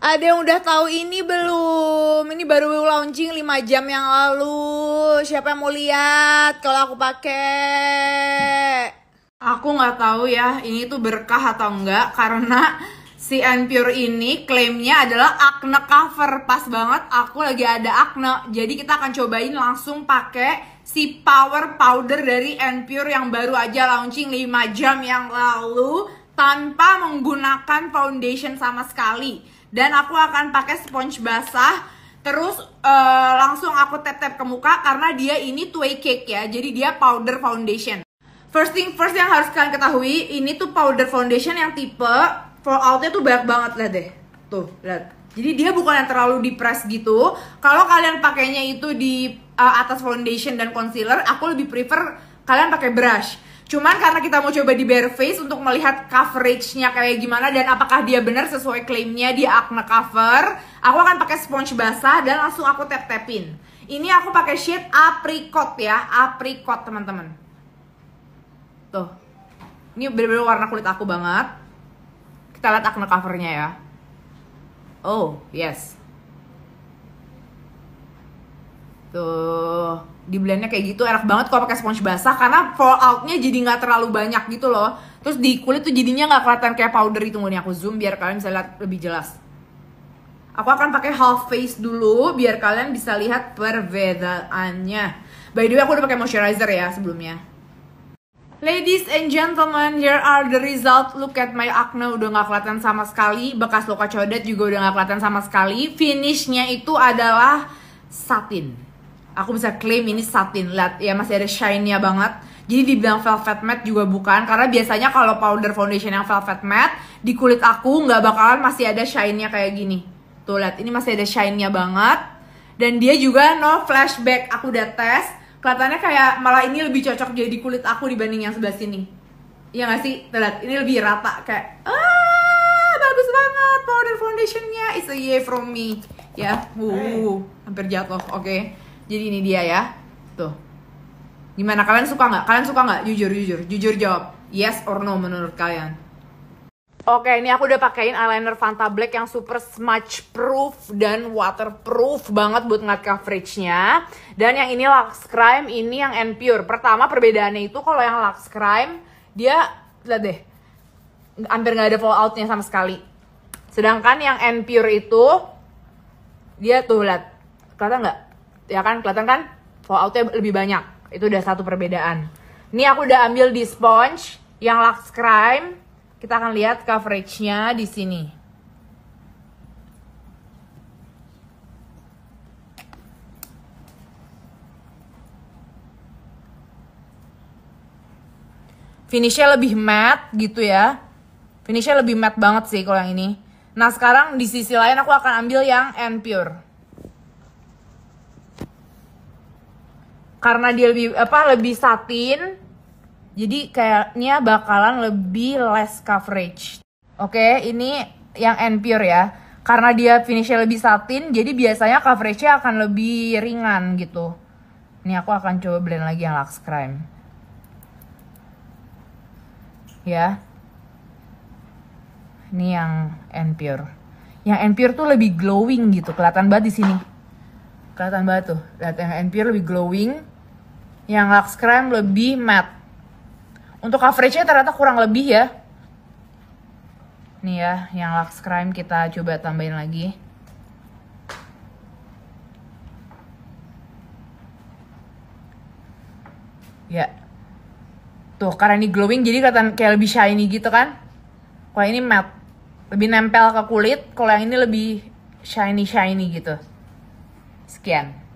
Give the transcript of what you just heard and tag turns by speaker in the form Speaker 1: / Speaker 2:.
Speaker 1: ada yang udah tahu ini belum? Ini baru launching 5 jam yang lalu. Siapa yang mau lihat kalau aku pakai? Aku nggak tahu ya, ini tuh berkah atau enggak karena si Empure ini klaimnya adalah acne cover. Pas banget aku lagi ada acne. Jadi kita akan cobain langsung pakai si power powder dari Empure yang baru aja launching 5 jam yang lalu tanpa menggunakan foundation sama sekali dan aku akan pakai sponge basah terus uh, langsung aku tetep ke muka karena dia ini two cake ya jadi dia powder foundation first thing first yang harus kalian ketahui ini tuh powder foundation yang tipe falloutnya tuh banyak banget lah deh tuh lihat jadi dia bukan yang terlalu press gitu kalau kalian pakainya itu di uh, atas foundation dan concealer aku lebih prefer kalian pakai brush Cuman karena kita mau coba di bare face untuk melihat coveragenya kayak gimana dan apakah dia benar sesuai klaimnya di Acne Cover, aku akan pakai sponge basah dan langsung aku tap-tapin. Ini aku pakai shade apricot ya, apricot teman-teman. Tuh. Ini bener-bener warna kulit aku banget. Kita lihat Acne Covernya ya. Oh, yes. Tuh, gitu. di blendnya kayak gitu enak banget kalau pakai sponge basah karena falloutnya jadi nggak terlalu banyak gitu loh. Terus di kulit tuh jadinya nggak kelihatan kayak powder itu nih aku zoom biar kalian bisa lihat lebih jelas. Aku akan pakai half face dulu biar kalian bisa lihat perbedaannya. By the way aku udah pakai moisturizer ya sebelumnya. Ladies and gentlemen, here are the result. Look at my acne udah gak kelihatan sama sekali, bekas luka codet juga udah gak kelihatan sama sekali. Finishnya itu adalah satin aku bisa claim ini satin lihat ya masih ada shine-nya banget jadi dibilang velvet matte juga bukan karena biasanya kalau powder foundation yang velvet matte di kulit aku nggak bakalan masih ada shine-nya kayak gini tuh lihat ini masih ada shine-nya banget dan dia juga no flashback aku udah tes kelihatannya kayak malah ini lebih cocok jadi kulit aku dibanding yang sebelah sini Ya nggak sih tuh lihat ini lebih rata kayak ah bagus banget powder foundationnya is a yay from me ya yeah. uh, hampir jatuh oke okay. Jadi ini dia ya. Tuh. Gimana kalian suka nggak? Kalian suka nggak? Jujur jujur, jujur jawab. Yes or no menurut kalian? Oke, ini aku udah pakein eyeliner Fanta Black yang super smudge proof dan waterproof banget buat ngat coveragenya. Dan yang ini Lux Crime, ini yang N Pure. Pertama perbedaannya itu kalau yang Lux Crime dia lihat deh, hampir nggak ada falloutnya sama sekali. Sedangkan yang N Pure itu dia tuh lihat, kelihatan nggak? ya kan kelihatan kan falloutnya lebih banyak itu udah satu perbedaan ini aku udah ambil di sponge yang Lux Crime kita akan lihat coveragenya di sini finishnya lebih matte gitu ya finishnya lebih matte banget sih kalau yang ini nah sekarang di sisi lain aku akan ambil yang N pure karena dia lebih apa lebih satin jadi kayaknya bakalan lebih less coverage oke ini yang N pure ya karena dia finishnya lebih satin jadi biasanya coveragenya akan lebih ringan gitu ini aku akan coba blend lagi yang Lux Crime ya ini yang N pure yang N pure tuh lebih glowing gitu kelihatan banget di sini kelihatan banget tuh lihat yang N pure lebih glowing yang Lux Crime lebih matte. Untuk coveragenya ternyata kurang lebih ya. Nih ya, yang Lux Crime kita coba tambahin lagi. Ya. Tuh, karena ini glowing jadi kelihatan kayak lebih shiny gitu kan. Kalau ini matte. Lebih nempel ke kulit, kalau yang ini lebih shiny-shiny gitu. Sekian.